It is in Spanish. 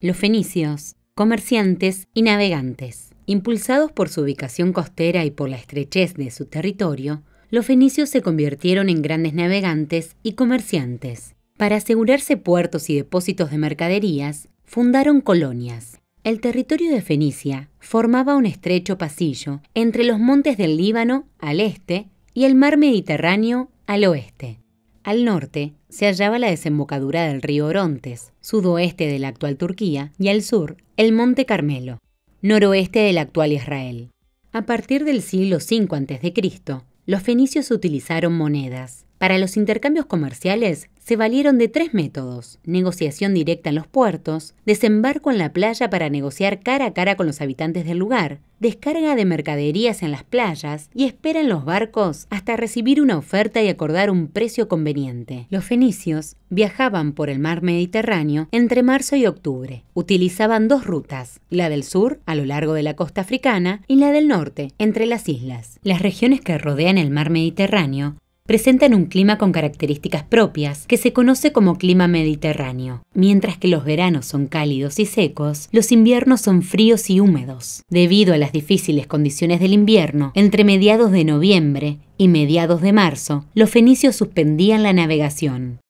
Los fenicios, comerciantes y navegantes. Impulsados por su ubicación costera y por la estrechez de su territorio, los fenicios se convirtieron en grandes navegantes y comerciantes. Para asegurarse puertos y depósitos de mercaderías, fundaron colonias. El territorio de Fenicia formaba un estrecho pasillo entre los montes del Líbano al este y el mar Mediterráneo al oeste. Al norte se hallaba la desembocadura del río Orontes, sudoeste de la actual Turquía, y al sur el Monte Carmelo, noroeste del actual Israel. A partir del siglo V a.C., los fenicios utilizaron monedas. Para los intercambios comerciales se valieron de tres métodos, negociación directa en los puertos, desembarco en la playa para negociar cara a cara con los habitantes del lugar descarga de mercaderías en las playas y espera en los barcos hasta recibir una oferta y acordar un precio conveniente. Los fenicios viajaban por el mar Mediterráneo entre marzo y octubre. Utilizaban dos rutas, la del sur, a lo largo de la costa africana, y la del norte, entre las islas. Las regiones que rodean el mar Mediterráneo presentan un clima con características propias, que se conoce como clima mediterráneo. Mientras que los veranos son cálidos y secos, los inviernos son fríos y húmedos. Debido a las difíciles condiciones del invierno, entre mediados de noviembre y mediados de marzo, los fenicios suspendían la navegación.